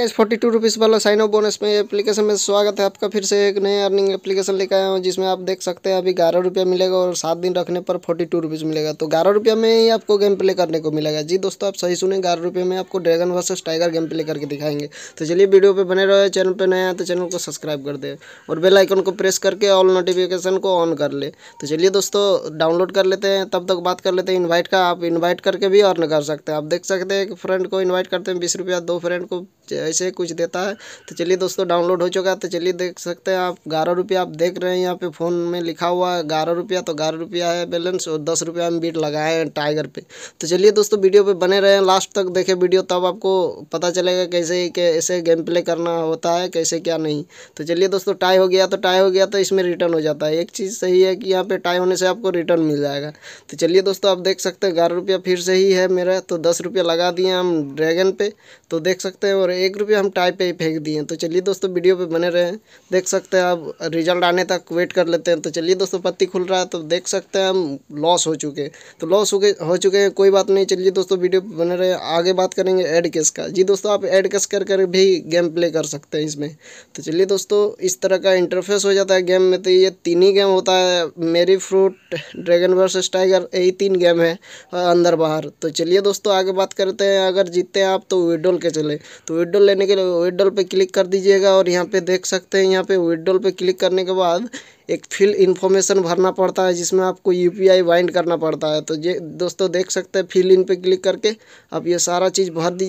guys forty two rupees वाला sign off bonus में application में स्वागत है आपका फिर से एक नए अर्निंग एप्लीकेशन लेकर आया हूँ जिसमें आप देख सकते हैं अभी ग्यारह रुपया मिलेगा और सात दिन रखने पर फोर्टी टू रुपीज़ मिलेगा तो ग्यारह रुपया में ही आपको गेम प्ले करने को मिलेगा जी दोस्तों आप सही सुने ग्यारह रुपये में आपको dragon versus tiger game play करके दिखाएंगे तो चलिए वीडियो पर बने रहो चैनल पर नया तो चैनल को सब्सक्राइब कर दे और बेलाइकन को प्रेस करके ऑल नोटिफिकेशन को ऑन कर ले तो चलिए दोस्तों डाउनलोड कर लेते हैं तब तक बात कर लेते हैं इन्वाइट का आप इन्वाइट करके भी अर्न कर सकते हैं आप देख सकते हैं कि फ्रेंड को इन्वाइट करते हैं बीस रुपया दो फ्रेंड को ऐसे ही कुछ देता है तो चलिए दोस्तों डाउनलोड हो चुका है तो चलिए देख सकते हैं आप ग्यारह रुपया आप देख रहे हैं यहाँ पे फ़ोन में लिखा हुआ है ग्यारह रुपया तो ग्यारह रुपया है बैलेंस और दस रुपया हम बीट लगाए हैं टाइगर पे तो चलिए दोस्तों वीडियो पे बने रहें लास्ट तक देखें वीडियो तब आपको पता चलेगा कैसे कैसे गेम प्ले करना होता है कैसे क्या नहीं तो चलिए दोस्तों टाई हो गया तो टाई हो गया तो इसमें रिटर्न हो जाता है एक चीज़ सही है कि यहाँ पे टाई होने से आपको रिटर्न मिल जाएगा तो चलिए दोस्तों आप देख सकते हैं ग्यारह रुपया फिर से ही है मेरा तो दस रुपया लगा दिए हम ड्रैगन पे तो देख सकते हैं और एक एक रुपया हम टाई पे ही फेंक दिए तो चलिए दोस्तों वीडियो पे बने रहें देख सकते हैं अब रिजल्ट आने तक वेट कर लेते हैं तो चलिए दोस्तों पत्ती खुल रहा है तो देख सकते हैं हम लॉस हो चुके तो लॉस हो गए हो चुके हैं कोई बात नहीं चलिए दोस्तों वीडियो पर बने रहे आगे बात करेंगे एड केस का जी दोस्तों आप एड केस कर कर भी गेम प्ले कर सकते हैं इसमें तो चलिए दोस्तों इस तरह का इंटरफेस हो जाता है गेम में तो ये तीन ही गेम होता है मेरी फ्रूट ड्रैगन वर्सेस टाइगर यही तीन गेम है अंदर बाहर तो चलिए दोस्तों आगे बात करते हैं अगर जीतते हैं आप तो विडोल के चले तो विडोल विड्रॉल लेने के लिए विड्रॉल पे क्लिक कर दीजिएगा और यहाँ पे देख सकते हैं यहाँ पे विड्रॉल पे क्लिक करने के बाद एक फिल इन्फॉर्मेशन भरना पड़ता है जिसमें आपको यू पी वाइंड करना पड़ता है तो ये दोस्तों देख सकते हैं फिल इन पे क्लिक करके आप ये सारा चीज़ भर दीजिए